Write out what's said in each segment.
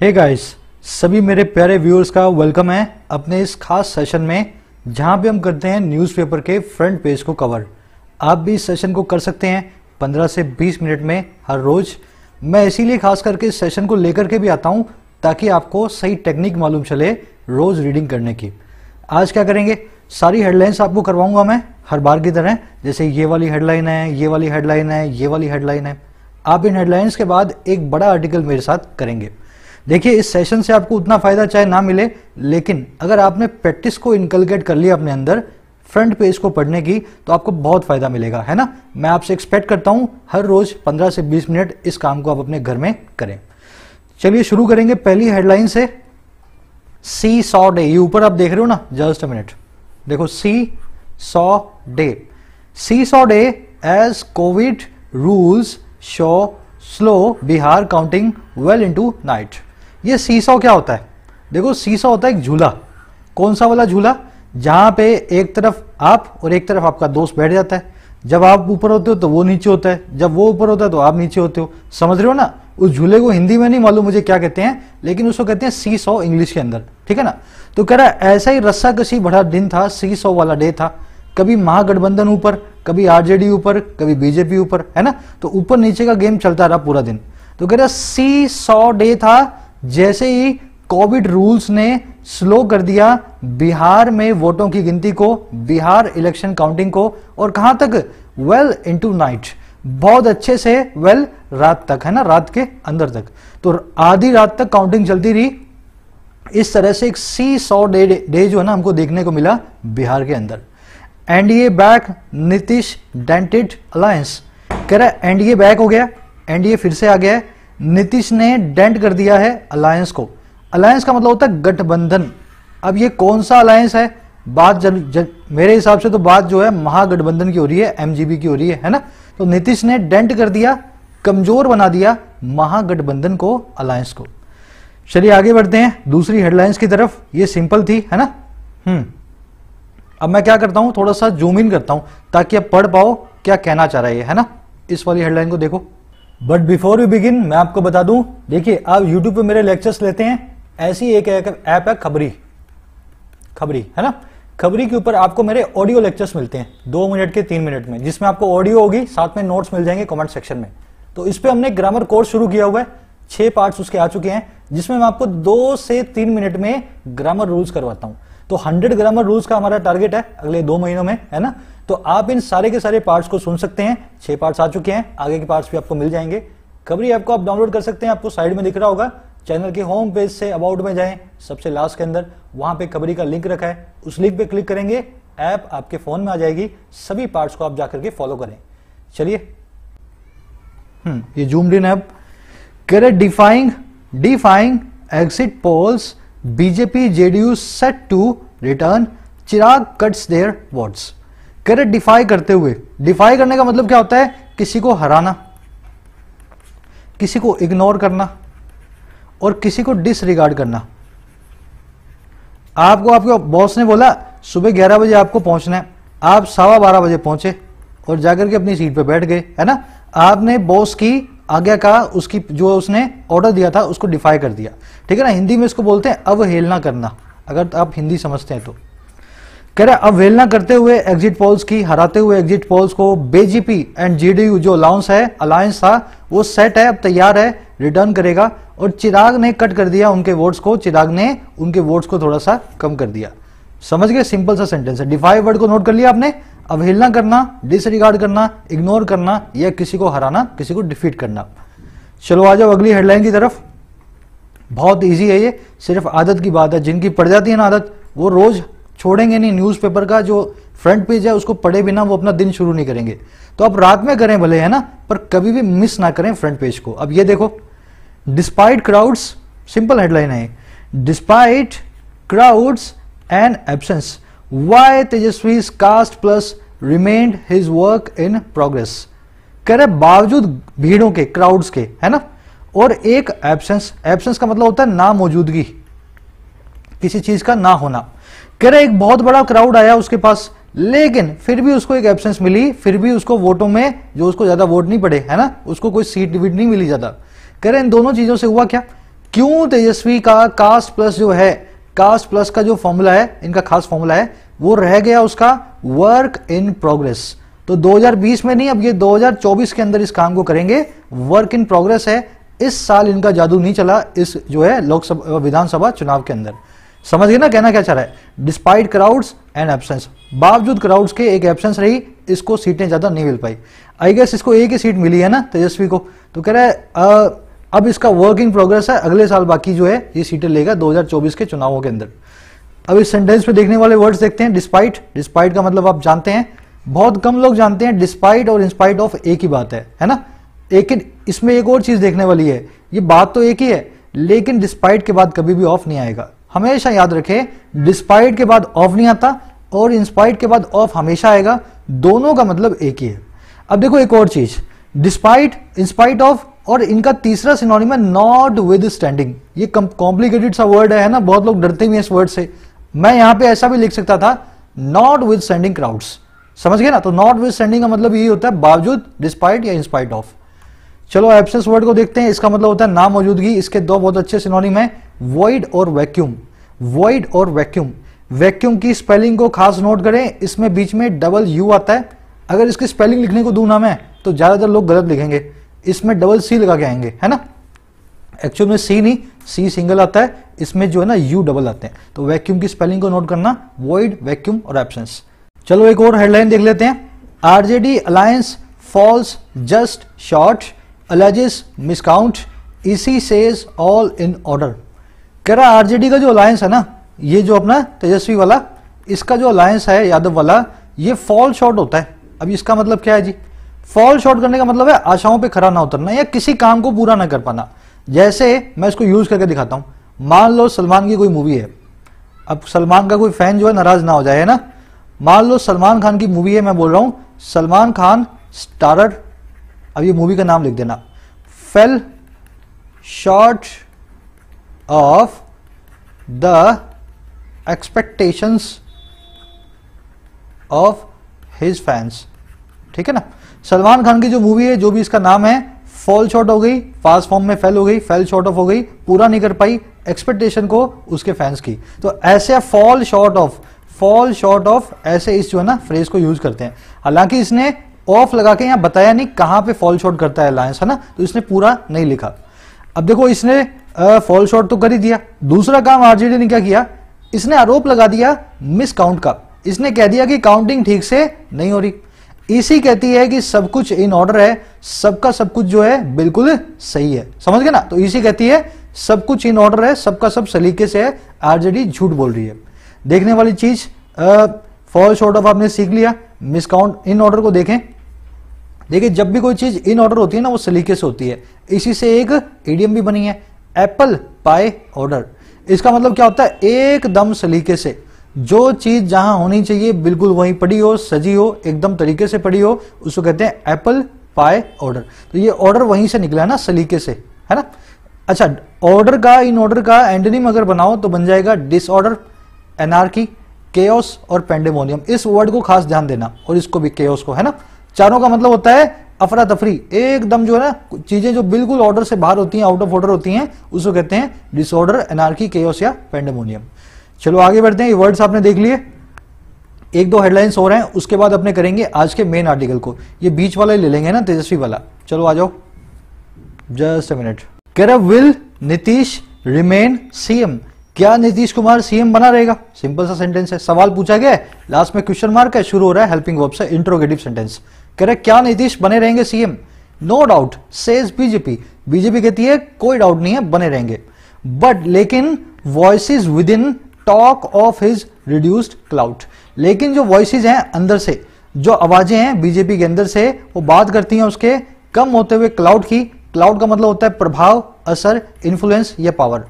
हे hey guys सभी मेरे प्यारे व्यूअर्स का वेलकम है अपने इस खास सेशन में जहां भी हम करते हैं न्यूज़पेपर के फ्रंट पेज को कवर आप भी इस सेशन को कर सकते हैं 15 से 20 मिनट में हर रोज मैं इसीलिए खास करके इस सेशन को लेकर के भी आता हूं ताकि आपको सही टेक्निक मालूम चले रोज रीडिंग करने की आज क्या करेंगे सारी हेडलाइंस आपको करवाऊंगा मैं हर बार की तरह जैसे ये वाली हेडलाइन है ये वाली हेडलाइन है ये वाली हेडलाइन है आप इन हेडलाइंस के बाद एक बड़ा आर्टिकल मेरे साथ करेंगे देखिए इस सेशन से आपको उतना फायदा चाहे ना मिले लेकिन अगर आपने प्रैक्टिस को इनकलकेट कर लिया अपने अंदर फ्रंट पेज को पढ़ने की तो आपको बहुत फायदा मिलेगा है ना मैं आपसे एक्सपेक्ट करता हूं हर रोज 15 से 20 मिनट इस काम को आप अपने घर में करें चलिए शुरू करेंगे पहली हेडलाइन से सी सौ डे ये ऊपर आप देख रहे हो ना जस्ट अ मिनट देखो सी seesaw day seesaw day as COVID rules show slow Bihar counting well into night ये सीसॉ क्या होता है देखो सीसॉ होता है एक झूला कौन सा वाला झूला जहां पे एक तरफ आप और एक तरफ आपका दोस्त बैठ जाता है जब आप ऊपर होते हो तो वो नीचे होता है जब वो ऊपर होता है तो आप नीचे होते हो समझ रहे हो ना उस झूले को हिंदी में नहीं मालूम मुझे क्या कहते हैं लेकिन उसको कहते हैं सी सौ इंग्लिश के अंदर ठीक है ना तो कह रहा है ऐसा ही रस्सा कसी बड़ा दिन था सी सौ वाला डे था कभी महागठबंधन ऊपर कभी आरजेडी ऊपर कभी बीजेपी ऊपर है ना तो ऊपर नीचे का गेम चलता रहा पूरा दिन तो कह रहा सी सौ डे था जैसे ही कोविड रूल्स ने स्लो कर दिया बिहार में वोटों की गिनती को बिहार इलेक्शन काउंटिंग को और कहां तक वेल इनटू नाइट बहुत अच्छे से वेल रात तक है ना रात के अंदर तक तो आधी रात तक काउंटिंग चलती रही इस तरह से एक सी सौ डे डे जो है ना हमको देखने को मिला बिहार के अंदर NDA back Nitish dented alliance कह रहा है एनडीए बैक हो गया एनडीए फिर से आ गया है नीतीश ने डेंट कर दिया है अलायंस को अलायंस का मतलब होता है गठबंधन अब ये कौन सा अलायंस है बात जन, जन मेरे हिसाब से तो बात जो है महागठबंधन की हो रही है एमजीबी की हो रही है है ना तो नीतीश ने डेंट कर दिया कमजोर बना दिया महागठबंधन को अलायंस को चलिए आगे बढ़ते हैं दूसरी हेडलाइंस की तरफ ये सिंपल थी है ना हम्म अब मैं क्या करता हूं थोड़ा सा जूम इन करता हूं ताकि आप पढ़ पाओ क्या कहना चाह रहा है है ना इस वाली हेडलाइन को देखो बट बिफोर यू बिगिन मैं आपको बता दूं देखिए आप यूट्यूब पे मेरे लेक्चर्स लेते हैं ऐसी एक ऐप है खबरी खबरी है ना खबरी के ऊपर आपको मेरे ऑडियो लेक्चर्स मिलते हैं दो मिनट के तीन मिनट में जिसमें आपको ऑडियो होगी साथ में नोट्स मिल जाएंगे कमेंट सेक्शन में तो इस पर हमने ग्रामर कोर्स शुरू किया हुआ है छह पार्ट उसके आ चुके हैं जिसमें मैं आपको दो से तीन मिनट में ग्रामर रूल्स करवाता हूं तो हंड्रेड ग्रामर रूल्स का हमारा टारगेट है अगले दो महीनों में है ना तो आप इन सारे के सारे पार्ट्स को सुन सकते हैं छह पार्ट्स आ चुके हैं आगे के पार्ट्स भी आपको मिल जाएंगे खबरी ऐप को आप डाउनलोड कर सकते हैं आपको साइड में दिख रहा होगा चैनल के होम पेज से अबाउट में जाएं सबसे लास्ट के अंदर वहां पे खबरी का लिंक रखा है उस लिंक पे क्लिक करेंगे ऐप आपके फोन में आ जाएगी सभी पार्ट्स को आप जाकर के फॉलो करें चलिए हम्म, ये जूम डिन ऐप कह defying defying exit polls BJP JDU set to return Chirag cuts their votes कह रहे डिफाई करते हुए डिफाई करने का मतलब क्या होता है किसी को हराना किसी को इग्नोर करना और किसी को डिसरिगार्ड करना आपको आपके बॉस ने बोला सुबह ग्यारह बजे आपको पहुंचना है आप सवा बारह बजे पहुंचे और जाकर के अपनी सीट पर बैठ गए है ना आपने बॉस की आज्ञा का उसकी जो उसने ऑर्डर दिया था उसको डिफाई कर दिया ठीक है ना हिंदी में इसको बोलते हैं अवहेलना करना अगर आप हिंदी समझते हैं तो कह रहे अवहेलना करते हुए एग्जिट पोल्स की हराते हुए एग्जिट पोल्स को बेजीपी एंड जेडीयू जो अलाउंस है अलायंस था वो सेट है अब तैयार है रिटर्न करेगा और चिराग ने कट कर दिया उनके वोट्स को चिराग ने उनके वोट्स को थोड़ा सा कम कर दिया समझ गए सिंपल सा सेंटेंस है डिफाई वर्ड को नोट कर लिया आपने अवहेलना करना डिसरिगार्ड करना इग्नोर करना या किसी को हराना किसी को डिफीट करना चलो आ जाओ अगली हेडलाइन की तरफ बहुत ईजी है ये सिर्फ आदत की बात है जिनकी पड़ जाती है ना आदत वो रोज छोड़ेंगे नहीं न्यूज़पेपर का जो फ्रंट पेज है उसको पढ़े बिना वो अपना दिन शुरू नहीं करेंगे तो आप रात में करें भले है ना पर कभी भी मिस ना करें फ्रंट पेज को अब ये देखो डिस्पाइट क्राउड्स सिंपल हेडलाइन है despite crowds and absence why Tejashwi cast plus remained his work in progress कह रहे बावजूद भीड़ों के क्राउड्स के है ना और एक एबसेंस एबसेंस का मतलब होता है ना मौजूदगी किसी चीज का ना होना कह रहे एक बहुत बड़ा क्राउड आया उसके पास लेकिन फिर भी उसको एक एब्सेंस मिली फिर भी उसको वोटों में जो उसको ज्यादा वोट नहीं पड़े है ना उसको कोई सीट वीट नहीं मिली ज्यादा कह रहे इन दोनों चीजों से हुआ क्या क्यों तेजस्वी का कास्ट प्लस जो है कास्ट प्लस का जो फॉर्मूला है इनका खास फॉर्मूला है वो रह गया उसका वर्क इन प्रोग्रेस तो 2020 में नहीं अब ये 2024 के अंदर इस काम को करेंगे वर्क इन प्रोग्रेस है इस साल इनका जादू नहीं चला इस जो है लोकसभा विधानसभा चुनाव के अंदर समझ गए ना कहना क्या चाह रहा है डिस्पाइट क्राउड्स एंड एबसेंस बावजूद क्राउड्स के एक एबसेंस रही इसको सीटें ज़्यादा नहीं मिल पाई आई गेस इसको एक ही सीट मिली है ना तेजस्वी को तो कह रहा है आ, अब इसका वर्क इन प्रोग्रेस है अगले साल बाकी जो है ये सीटें लेगा 2024 के चुनावों के अंदर अब इस सेंटेंस में देखने वाले वर्ड्स देखते हैं डिस्पाइट डिस्पाइट का मतलब आप जानते हैं बहुत कम लोग जानते हैं डिस्पाइट और इंस्पाइट ऑफ एक ही बात है है ना लेकिन इसमें एक और चीज़ देखने वाली है ये बात तो एक ही है लेकिन डिस्पाइट के बाद कभी भी ऑफ नहीं आएगा हमेशा याद रखे डिस्पाइट के बाद ऑफ नहीं आता और इंस्पाइट के बाद ऑफ हमेशा आएगा दोनों का मतलब एक ही है अब देखो एक और चीज डिस्पाइट इंस्पाइट ऑफ और इनका तीसरा सिनोनिम है नॉट विद स्टैंडिंग ये कॉम्प्लिकेटेड सा वर्ड है ना बहुत लोग डरते भी हैं इस वर्ड से मैं यहां पे ऐसा भी लिख सकता था नॉट विद स्टैंडिंग क्राउड्स समझ गए ना तो नॉट विद स्टैंडिंग का मतलब यही होता है बावजूद डिस्पाइट या इंस्पाइट ऑफ चलो एब्सेंस वर्ड को देखते हैं इसका मतलब होता है ना मौजूदगी इसके दो बहुत अच्छे सिनोनिम है वॉइड और वैक्यूम वॉइड और वैक्यूम वैक्यूम की स्पेलिंग को खास नोट करें इसमें बीच में डबल यू आता है अगर इसकी स्पेलिंग लिखने को दू नाम है तो ज़्यादातर लोग गलत लिखेंगे इसमें डबल सी लगा के आएंगे है ना एक्चुअल में सी नहीं सी सिंगल आता है इसमें जो है ना यू डबल आते हैं तो वैक्यूम की स्पेलिंग को नोट करना वॉइड वैक्यूम और एबसेंस चलो एक और हेडलाइन देख लेते हैं RJD alliance falls just short alleges miscount इसी सेज ऑल इन ऑर्डर कह रहा आरजेडी का जो अलायंस है ना ये जो अपना तेजस्वी वाला इसका जो अलायंस है यादव वाला ये फॉल शॉर्ट होता है अब इसका मतलब क्या है जी फॉल शॉर्ट करने का मतलब है आशाओं पे खरा ना उतरना या किसी काम को पूरा ना कर पाना जैसे मैं इसको यूज करके दिखाता हूं मान लो सलमान की कोई मूवी है अब सलमान का कोई फैन जो है नाराज ना हो जाए है ना मान लो सलमान खान की मूवी है मैं बोल रहा हूं सलमान खान स्टारर अब ये मूवी का नाम लिख देना fail short of the expectations of his fans ठीक है ना सलमान खान की जो मूवी है जो भी इसका नाम है फॉल शॉर्ट हो गई फास्ट फॉर्म में फेल हो गई फेल शॉर्ट ऑफ हो गई पूरा नहीं कर पाई एक्सपेक्टेशन को उसके फैंस की तो ऐसे fall short of fall short of ऐसे इस जो है ना फ्रेज को यूज करते हैं हालांकि इसने ऑफ लगा के यहां बताया नहीं कहां पे फॉल शॉर्ट करता है अलायंस है ना तो इसने पूरा नहीं लिखा अब देखो इसने फॉल शॉर्ट तो कर ही दिया दूसरा काम आरजेडी ने क्या किया इसने आरोप लगा दिया मिस काउंट का इसने कह दिया कि काउंटिंग ठीक से नहीं हो रही इसी कहती है कि सब कुछ इन ऑर्डर है सबका सब कुछ जो है बिल्कुल सही है समझ गए ना तो इसी कहती है सब कुछ इन ऑर्डर है सबका सब सलीके से है आरजेडी झूठ बोल रही है देखने वाली चीज फॉल शॉर्ट ऑफ आपने सीख लिया मिसकाउंट इन ऑर्डर को देखें देखिए जब भी कोई चीज इन ऑर्डर होती है ना वो सलीके से होती है इसी से एक एडियम भी बनी है एप्पल पाए ऑर्डर इसका मतलब क्या होता है एकदम सलीके से जो चीज जहां होनी चाहिए बिल्कुल वहीं पड़ी हो सजी हो एकदम तरीके से पड़ी हो उसको कहते हैं एप्पल पाए ऑर्डर तो ये ऑर्डर वहीं से निकला है ना सलीके से है ना अच्छा ऑर्डर का इन ऑर्डर का एंडनिम अगर बनाओ तो बन जाएगा डिसऑर्डर एनार्की केओस और पेंडेमोनियम इस वर्ड को खास ध्यान देना और इसको भी केओस को है ना चारों का मतलब होता है अफरा तफरी एकदम जो है ना चीजें जो बिल्कुल ऑर्डर से बाहर होती हैं आउट ऑफ ऑर्डर होती हैं उसको कहते हैं डिसऑर्डर एनार्की केओस या पेंडेमोनियम चलो आगे बढ़ते हैं ये वर्ड्स आपने देख लिए एक दो हेडलाइंस हो रहे हैं उसके बाद अपने करेंगे आज के मेन आर्टिकल को ये बीच वाला ही ले लेंगे ना तेजस्वी वाला चलो आ जाओ जस्ट अ मिनट कह रहा विल नीतीश रिमेन सीएम क्या नीतीश कुमार सीएम बना रहेगा सिंपल सा सेंटेंस है सवाल पूछा गया लास्ट में क्वेश्चन मार्क है शुरू हो रहा है हेल्पिंग वर्ब से इंट्रोगेटिव सेंटेंस कह रहे क्या नीतीश बने रहेंगे CM no doubt says BJP BJP कहती है कोई डाउट नहीं है बने रहेंगे बट लेकिन voice within talk of his reduced cloud लेकिन जो वॉइसिस हैं अंदर से जो आवाजें हैं बीजेपी के अंदर से वो बात करती हैं उसके कम होते हुए क्लाउड की क्लाउड का मतलब होता है प्रभाव असर इन्फ्लुएंस या पावर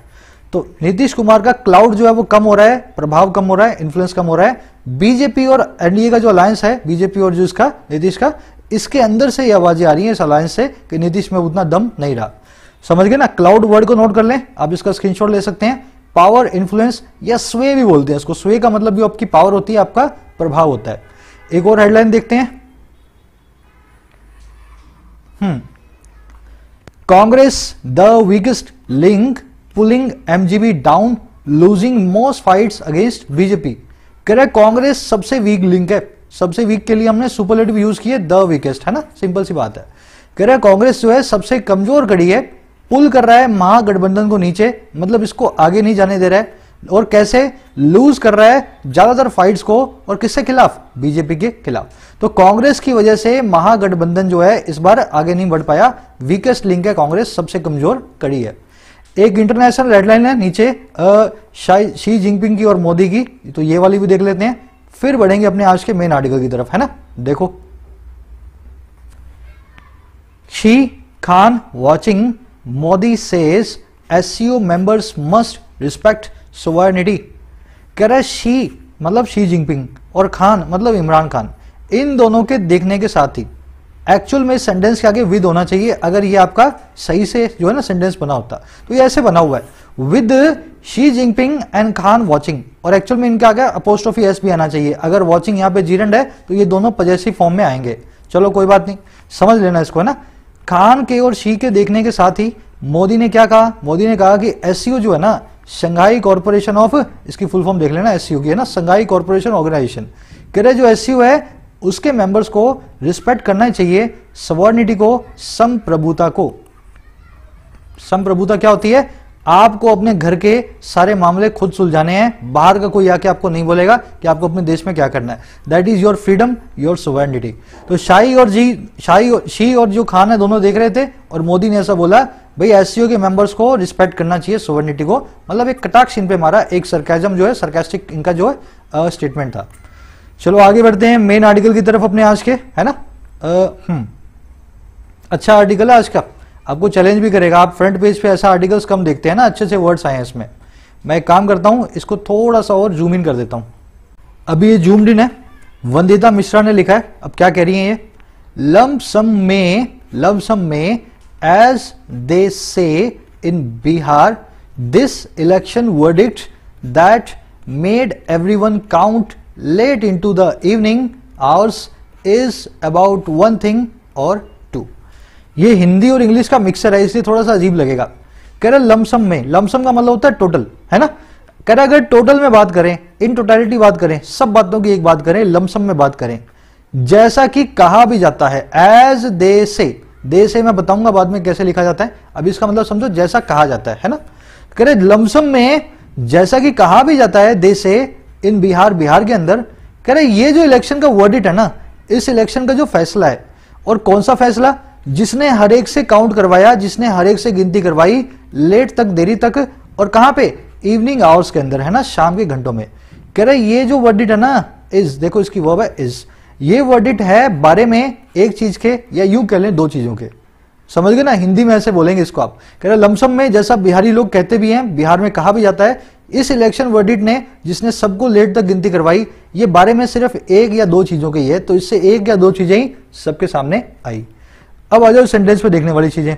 तो नीतीश कुमार का क्लाउड जो है वो कम हो रहा है प्रभाव कम हो रहा है इन्फ्लुएंस कम हो रहा है बीजेपी और एनडीए का जो अलायंस है बीजेपी और जो इसका नीतीश का इसके अंदर से ये आवाजें आ रही हैं इस अलायंस से कि नीतीश में उतना दम नहीं रहा समझ गए ना क्लाउड वर्ड को नोट कर लें आप इसका स्क्रीनशॉट ले सकते हैं पावर इन्फ्लुएंस या स्वे भी बोलते हैं इसको स्वे का मतलब जो आपकी पावर होती है आपका प्रभाव होता है एक और हेडलाइन देखते हैं हम्म। Congress the weakest link pulling MGB down losing most fights against BJP कह रहे कांग्रेस सबसे वीक लिंक है सबसे वीक के लिए हमने सुपरलेट भी यूज किए द वीकेस्ट है ना सिंपल सी बात है कह रहे कांग्रेस जो है सबसे कमजोर कड़ी है पुल कर रहा है महागठबंधन को नीचे मतलब इसको आगे नहीं जाने दे रहा है और कैसे लूज कर रहा है ज्यादातर फाइट्स को और किसके खिलाफ बीजेपी के खिलाफ तो कांग्रेस की वजह से महागठबंधन जो है इस बार आगे नहीं बढ़ पाया वीकेस्ट लिंक है कांग्रेस सबसे कमजोर कड़ी है एक इंटरनेशनल हेडलाइन है नीचे शी जिनपिंग की और मोदी की तो ये वाली भी देख लेते हैं फिर बढ़ेंगे अपने आज के मेन आर्टिकल की तरफ है ना देखो Xi Khan watching Modi says SCO members must respect sovereignty कह रहे शी मतलब शी जिनपिंग और खान मतलब इमरान खान इन दोनों के देखने के साथ ही एक्चुअल में सेंटेंस के आगे विद होना चाहिए अगर ये आपका सही से जो है ना सेंटेंस बना होता तो ये ऐसे बना हुआ है with Xi Jinping and Khan watching और एक्चुअल में इनके आगे ऑफ एस भी आना चाहिए अगर वॉचिंग यहां पे जीरेंड है तो ये दोनों पजेसिव फॉर्म में आएंगे चलो कोई बात नहीं समझ लेना इसको है ना खान के और शी के देखने के साथ ही मोदी ने क्या कहा मोदी ने कहा कि एस जो है ना शंघाई कॉरपोरेशन ऑफ इसकी फुल फॉर्म देख लेना एस की है ना शंघाई कॉरपोरेशन ऑर्गेनाइजेशन कह रहे जो एस है उसके मेंबर्स को रिस्पेक्ट करना ही चाहिए सवर्निटी को संप्रभुता को संप्रभुता क्या होती है आपको अपने घर के सारे मामले खुद सुलझाने हैं बाहर का कोई आके आपको नहीं बोलेगा कि आपको अपने देश में क्या करना है that is your freedom your sovereignty तो शाही और जी शाही शी और जो खान है दोनों देख रहे थे और मोदी ने ऐसा बोला भाई एस के मेंबर्स को रिस्पेक्ट करना चाहिए सोवर्निटी को मतलब एक कटाक्ष इन पे मारा एक सरकैजम जो है सरकेस्टिक इनका जो है स्टेटमेंट था चलो आगे बढ़ते हैं मेन आर्टिकल की तरफ अपने आज के है ना आ, हम्म। अच्छा आर्टिकल है आज का आपको चैलेंज भी करेगा आप फ्रंट पेज पे ऐसा आर्टिकल्स कम देखते हैं ना अच्छे से वर्ड्स आए हैं इसमें मैं एक काम करता हूं इसको थोड़ा सा और जूम इन कर देता हूं अभी ये जूम्ड इन है वंदिता मिश्रा ने लिखा है अब क्या कह रही है ये लम सम में लम सम में as they say in Bihar this election verdict that made one count late into the evening hours is about one thing or two. ये हिंदी और इंग्लिश का मिक्सर है इसलिए थोड़ा सा अजीब लगेगा कह रहे लमसम में लमसम का मतलब होता है टोटल है ना कह रहे अगर टोटल में बात करें इन टोटलिटी बात करें सब बातों की एक बात करें लमसम में बात करें जैसा कि कहा भी जाता है एज दे से दे से मैं बताऊंगा बाद में कैसे लिखा जाता है अब इसका मतलब समझो जैसा कहा जाता है है ना कह रहे लमसम में जैसा कि कहा भी जाता है दे से इन बिहार बिहार के अंदर कह रहे ये जो इलेक्शन का वर्डिट है ना इस इलेक्शन का जो फैसला है और कौन सा फैसला जिसने हर एक से काउंट करवाया जिसने हर एक से गिनती करवाई लेट तक देरी तक और कहां पे इवनिंग आवर्स के अंदर है ना शाम के घंटों में कह रहे ये जो वर्डिट है ना इज देखो इसकी वर्ब है इज ये वर्डिट है बारे में एक चीज के या यूं कह लें दो चीजों के समझ गए ना हिंदी में ऐसे बोलेंगे इसको आप कह रहे लमसम में जैसा बिहारी लोग कहते भी हैं बिहार में कहा भी जाता है इस इलेक्शन वर्डिट ने जिसने सबको लेट तक गिनती करवाई ये बारे में सिर्फ एक या दो चीजों की है तो इससे एक या दो चीजें ही सबके सामने आई अब आ जाओ सेंटेंस में देखने वाली चीजें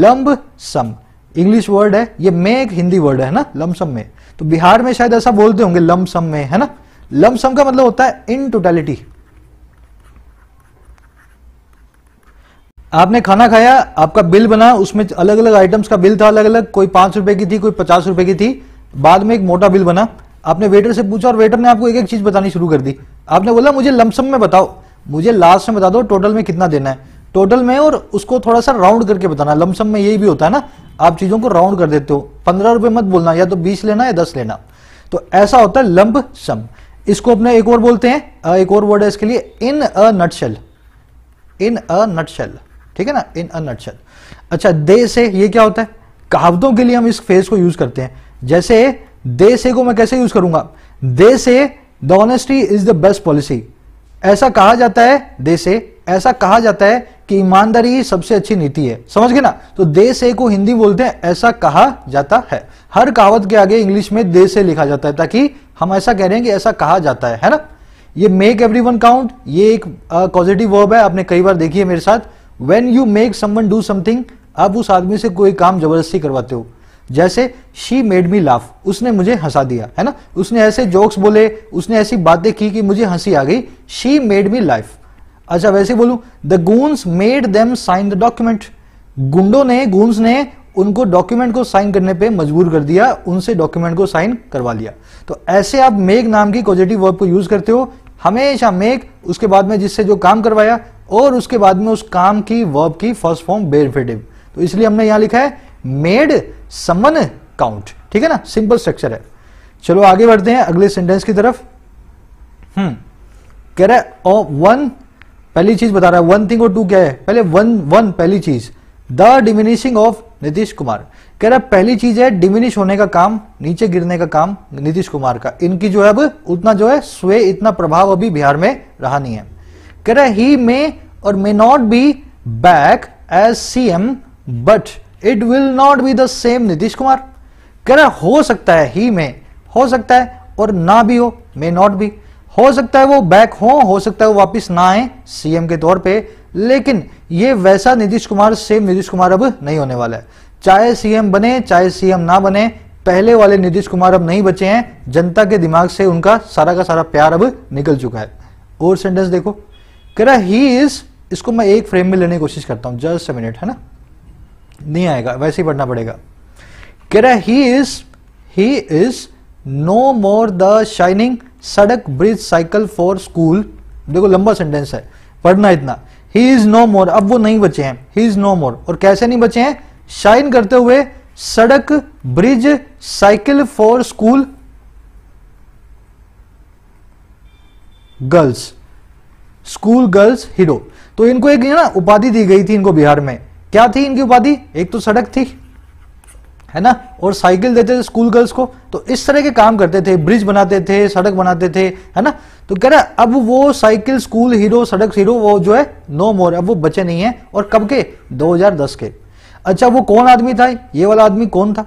लंब सम इंग्लिश वर्ड है ये मे एक हिंदी वर्ड है ना लम सम में तो बिहार में शायद ऐसा बोलते होंगे लम सम में है ना लम सम का मतलब होता है इन टोटेलिटी आपने खाना खाया आपका बिल बना उसमें अलग अलग आइटम्स का बिल था अलग अलग कोई पांच रुपए की थी कोई पचास रुपए की थी बाद में एक मोटा बिल बना आपने वेटर से पूछा और वेटर ने आपको एक एक चीज बतानी शुरू कर दी आपने बोला मुझे लमसम में बताओ मुझे लास्ट में बता दो टोटल में कितना देना है टोटल में और उसको थोड़ा सा राउंड करके बताना लमसम में यही भी होता है ना आप चीजों को राउंड कर देते हो पंद्रह रुपए मत बोलना या तो बीस लेना या दस लेना तो ऐसा होता है लंब सम इसको अपने एक और बोलते हैं एक और वर्ड है इसके लिए इन अ नटशल इन अ नटशल ठीक है ना इन अ नटशल अच्छा दे से ये क्या होता है कहावतों के लिए हम इस फेज को यूज करते हैं जैसे दे से को मैं कैसे यूज करूंगा they say the honesty is the best policy ऐसा कहा जाता है दे से ऐसा कहा जाता है कि ईमानदारी सबसे अच्छी नीति है समझ गए ना तो दे से को हिंदी बोलते हैं ऐसा कहा जाता है हर कहावत के आगे इंग्लिश में दे से लिखा जाता है ताकि हम ऐसा कह रहे हैं कि ऐसा कहा जाता है है ना ये मेक एवरी वन काउंट ये एक पॉजिटिव वर्ब है आपने कई बार देखी है मेरे साथ when you make someone do something आप उस आदमी से कोई काम जबरदस्ती करवाते हो जैसे शी मेड मी लाफ उसने मुझे हंसा दिया है ना उसने ऐसे जोक्स बोले उसने ऐसी बातें की कि मुझे हंसी आ गई शी मेड मी लाइफ अच्छा वैसे बोलू the goons made them sign the document गुंडो ने गूंस ने उनको डॉक्यूमेंट को साइन करने पे मजबूर कर दिया उनसे डॉक्यूमेंट को साइन करवा लिया तो ऐसे आप मेक नाम की पॉजिटिव वर्ब को यूज करते हो हमेशा मेक उसके बाद में जिससे जो काम करवाया और उसके बाद में उस काम की वर्ब की फर्स्ट फॉर्म बेनिफिटिव तो इसलिए हमने यहां लिखा है मेड समन काउंट ठीक है ना सिंपल स्ट्रक्चर है चलो आगे बढ़ते हैं अगले सेंटेंस की तरफ हम्म कह रहा है और oh, वन पहली चीज बता रहा है वन थिंग और टू क्या है पहले वन वन पहली चीज the diminishing of Nitish Kumar कह रहा है पहली चीज है डिमिनिश होने का काम नीचे गिरने का काम नीतीश कुमार का इनकी जो है अब उतना जो है स्वे इतना प्रभाव अभी बिहार में रहा नहीं है कह रहा है ही मे और may not be back as C M but it will not be the same Nitish Kumar कह रहा हो सकता है ही में हो सकता है और ना भी हो मे नॉट भी हो सकता है वो बैक हो हो सकता है वो वापस ना आए सीएम के तौर पे लेकिन ये वैसा नीतीश कुमार सेम नीतीश कुमार अब नहीं होने वाला है चाहे सीएम बने चाहे सीएम ना बने पहले वाले नीतीश कुमार अब नहीं बचे हैं जनता के दिमाग से उनका सारा का सारा प्यार अब निकल चुका है और सेंटेंस देखो कह रहा ही इज इसको मैं एक फ्रेम में लेने की कोशिश करता हूं जस्ट मिनट है ना नहीं आएगा वैसे ही पढ़ना पड़ेगा कह रहा है he is he is no more the shining sadak bridge cycle for school देखो लंबा सेंटेंस है पढ़ना इतना ही इज नो मोर अब वो नहीं बचे हैं ही इज नो मोर और कैसे नहीं बचे हैं शाइन करते हुए sadak bridge cycle for school girls school girls hero तो इनको एक ना उपाधि दी गई थी इनको बिहार में क्या थी इनकी उपाधि एक तो सड़क थी है ना और साइकिल देते थे स्कूल गर्ल्स को तो इस तरह के काम करते थे ब्रिज बनाते थे सड़क बनाते थे है ना तो कह रहा अब वो cycle school hero sadak hero वो जो है नो मोर अब वो बचे नहीं है और कब के 2010 के अच्छा वो कौन आदमी था ये वाला आदमी कौन था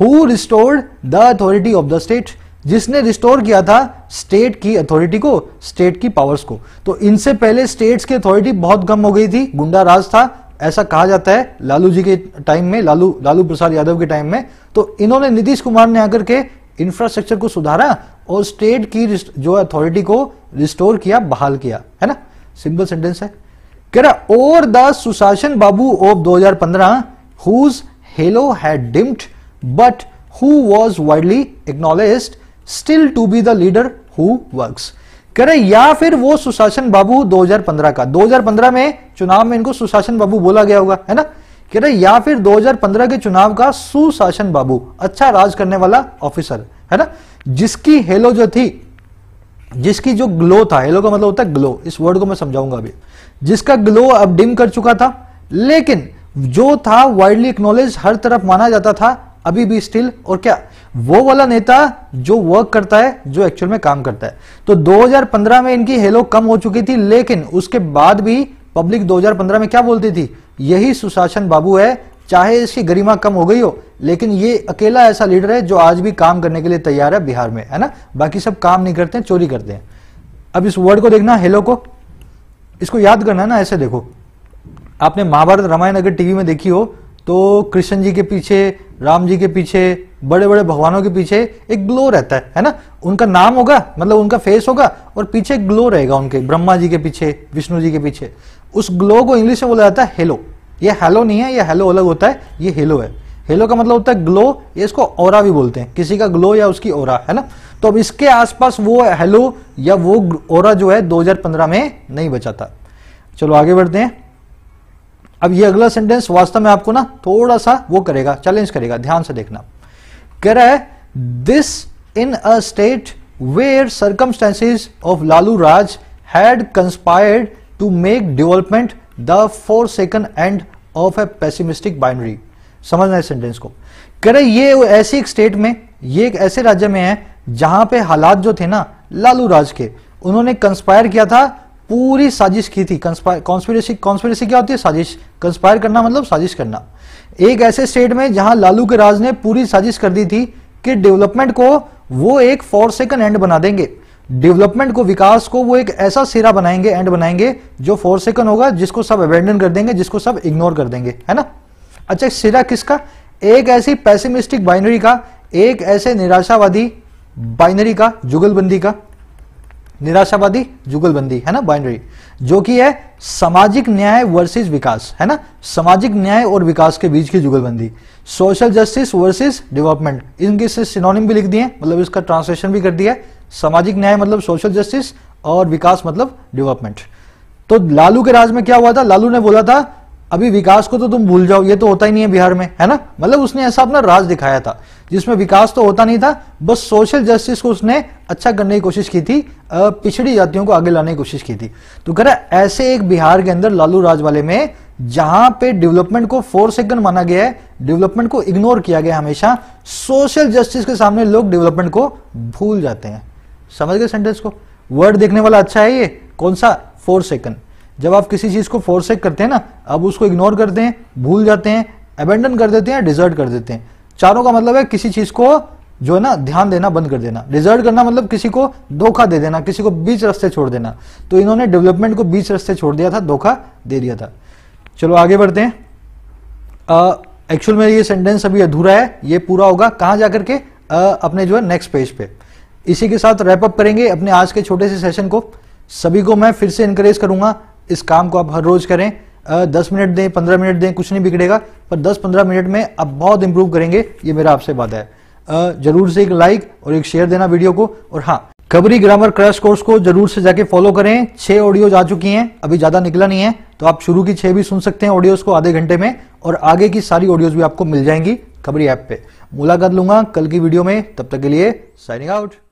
who restored the authority of the state जिसने रिस्टोर किया था स्टेट की अथॉरिटी को स्टेट की पावर्स को तो इनसे पहले स्टेट्स की अथॉरिटी बहुत कम हो गई थी गुंडा राज था ऐसा कहा जाता है लालू जी के टाइम में लालू लालू प्रसाद यादव के टाइम में तो इन्होंने नीतीश कुमार ने आकर के इंफ्रास्ट्रक्चर को सुधारा और स्टेट की जो अथॉरिटी को रिस्टोर किया बहाल किया है ना सिंपल सेंटेंस है कह रहा over the sushasan babu of 2015 whose halo had dimmed but who was widely acknowledged still to be the leader who works कह या फिर वो सुशासन बाबू 2015 का 2015 में चुनाव में इनको सुशासन बाबू बोला गया होगा है ना कह रहे या फिर 2015 के चुनाव का सुशासन बाबू अच्छा राज करने वाला ऑफिसर है ना जिसकी हेलो जो थी जिसकी जो ग्लो था हेलो का मतलब होता है ग्लो इस वर्ड को मैं समझाऊंगा अभी जिसका ग्लो अब डिम कर चुका था लेकिन जो था वाइडली एक्नोलेज हर तरफ माना जाता था अभी भी स्टिल और क्या वो वाला नेता जो वर्क करता है जो एक्चुअल में काम करता है तो 2015 में इनकी हेलो कम हो चुकी थी लेकिन उसके बाद भी पब्लिक 2015 में क्या बोलती थी यही सुशासन बाबू है चाहे इसकी गरिमा कम हो गई हो लेकिन ये अकेला ऐसा लीडर है जो आज भी काम करने के लिए तैयार है बिहार में है ना बाकी सब काम नहीं करते हैं चोरी करते हैं अब इस वर्ड को देखना हेलो को इसको याद करना है ना ऐसे देखो आपने महाभारत रामायण अगर टीवी में देखी हो तो कृष्ण जी के पीछे राम जी के पीछे बड़े बड़े भगवानों के पीछे एक ग्लो रहता है है ना उनका नाम होगा मतलब उनका फेस होगा और पीछे ग्लो रहेगा उनके ब्रह्मा जी के पीछे विष्णु जी के पीछे उस ग्लो को इंग्लिश में बोला जाता है हेलो ये हेलो नहीं है ये हेलो अलग होता है ये हेलो है हेलो का मतलब होता है ग्लो ये इसको और भी बोलते हैं किसी का ग्लो या उसकी और है ना तो अब इसके आसपास वो हेलो या वो ओरा जो है 2015 में नहीं बचा था चलो आगे बढ़ते हैं अब ये अगला सेंटेंस वास्तव में आपको ना थोड़ा सा वो करेगा चैलेंज करेगा ध्यान से देखना कह रहा है this in a state where circumstances of Lalu Raj had conspired to make development the far second end of a pessimistic binary समझना है सेंटेंस को कह रहे ये ऐसी एक स्टेट में ये एक ऐसे राज्य में है जहां पे हालात जो थे ना लालू राज के उन्होंने कंस्पायर किया था पूरी साजिश की थी कॉन्स्पिरेसी कॉन्स्पिरेसी क्या होती है साजिश कंस्पायर करना मतलब साजिश करना एक ऐसे स्टेट में जहां लालू के राज ने पूरी साजिश कर दी थी कि डेवलपमेंट को वो एक फोर सेकंड एंड बना देंगे डेवलपमेंट को विकास को वो एक ऐसा सिरा बनाएंगे एंड बनाएंगे जो फोर सेकंड होगा जिसको सब अबेंडन कर देंगे जिसको सब इग्नोर कर देंगे है ना अच्छा सिरा किसका एक ऐसी पैसिमिस्टिक बाइनरी का एक ऐसे निराशावादी बाइनरी का जुगलबंदी का निराशावादी जुगलबंदी है ना बाइनरी जो कि है सामाजिक न्याय वर्सेस विकास है ना सामाजिक न्याय और विकास के बीच की जुगलबंदी सोशल जस्टिस वर्सेस डेवलपमेंट इनके से सिनोनिम भी लिख दिए मतलब इसका ट्रांसलेशन भी कर दिया सामाजिक न्याय मतलब सोशल जस्टिस और विकास मतलब डेवलपमेंट तो लालू के राज में क्या हुआ था लालू ने बोला था अभी विकास को तो तुम भूल जाओ ये तो होता ही नहीं है बिहार में है ना मतलब उसने ऐसा अपना राज दिखाया था जिसमें विकास तो होता नहीं था बस सोशल जस्टिस को उसने अच्छा करने की कोशिश की थी पिछड़ी जातियों को आगे लाने की कोशिश की थी तो कह रहा ऐसे एक बिहार के अंदर लालू राज वाले में जहां पे डेवलपमेंट को फोर सेकंड माना गया है डेवलपमेंट को इग्नोर किया गया हमेशा सोशल जस्टिस के सामने लोग डेवलपमेंट को भूल जाते हैं समझ गए सेंटेंस को वर्ड देखने वाला अच्छा है ये कौन सा फोर सेकंड जब आप किसी चीज़ को फोर्सेक करते हैं ना अब उसको इग्नोर करते हैं भूल जाते हैं अबेंडन कर देते हैं डिजर्ट कर देते हैं चारों का मतलब है किसी चीज़ को जो है ना ध्यान देना बंद कर देना डिजर्ट करना मतलब किसी को धोखा दे देना किसी को बीच रास्ते छोड़ देना तो इन्होंने डेवलपमेंट को बीच रास्ते छोड़ दिया था धोखा दे दिया था चलो आगे बढ़ते हैं एक्चुअल में ये सेंटेंस अभी अधूरा है ये पूरा होगा कहां जाकर के आ, अपने जो है नेक्स्ट पेज पे इसी के साथ रैपअप करेंगे अपने आज के छोटे से सेशन को सभी को मैं फिर से इनकरेज करूंगा इस काम को आप हर रोज करें दस मिनट दें पंद्रह मिनट दें कुछ नहीं बिगड़ेगा पर दस पंद्रह मिनट में आप बहुत इंप्रूव करेंगे ये मेरा आपसे वादा है जरूर से एक लाइक और एक शेयर देना वीडियो को और हाँ खबरी ग्रामर क्रैश कोर्स को जरूर से जाके फॉलो करें छह ऑडियोज आ चुकी हैं अभी ज्यादा निकला नहीं है तो आप शुरू की छह भी सुन सकते हैं ऑडियोज को आधे घंटे में और आगे की सारी ऑडियोज भी आपको मिल जाएंगी खबरी ऐप पे मुलाकात लूंगा कल की वीडियो में तब तक के लिए साइनिंग आउट